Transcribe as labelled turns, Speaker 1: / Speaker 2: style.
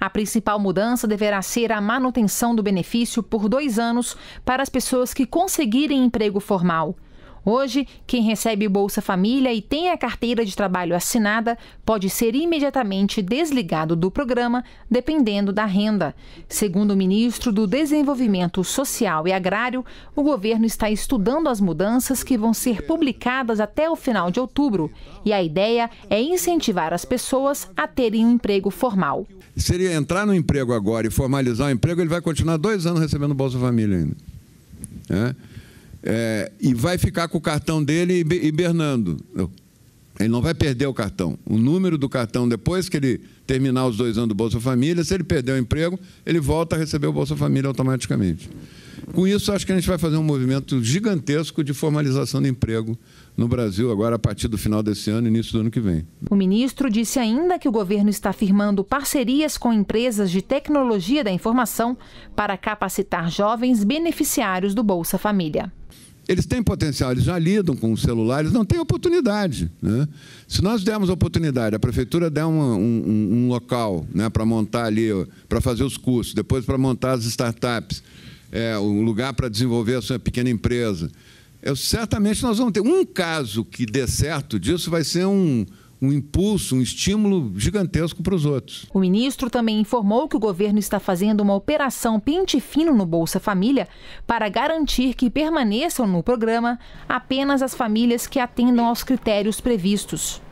Speaker 1: A principal mudança deverá ser a manutenção do benefício por dois anos para as pessoas que conseguirem emprego formal. Hoje, quem recebe Bolsa Família e tem a carteira de trabalho assinada pode ser imediatamente desligado do programa, dependendo da renda. Segundo o ministro do Desenvolvimento Social e Agrário, o governo está estudando as mudanças que vão ser publicadas até o final de outubro. E a ideia é incentivar as pessoas a terem um emprego formal.
Speaker 2: Seria entrar no emprego agora e formalizar o emprego, ele vai continuar dois anos recebendo Bolsa Família ainda. É? é, e vai ficar com o cartão dele hibernando. Ele não vai perder o cartão. O número do cartão, depois que ele terminar os dois anos do Bolsa Família, se ele perder o emprego, ele volta a receber o Bolsa Família automaticamente. Com isso, acho que a gente vai fazer um movimento gigantesco de formalização do emprego no Brasil, agora a partir do final desse ano e início do ano que vem.
Speaker 1: O ministro disse ainda que o governo está firmando parcerias com empresas de tecnologia da informação para capacitar jovens beneficiários do Bolsa Família.
Speaker 2: Eles têm potencial, eles já lidam com celulares, não têm oportunidade. Né? Se nós dermos oportunidade, a prefeitura der um, um, um local né, para montar ali, para fazer os cursos, depois para montar as startups, é, um lugar para desenvolver a sua pequena empresa. Eu, certamente nós vamos ter um caso que dê certo disso vai ser um, um impulso, um estímulo gigantesco para os outros. O
Speaker 1: ministro também informou que o governo está fazendo uma operação pente fino no Bolsa Família para garantir que permaneçam no programa apenas as famílias que atendam aos critérios previstos.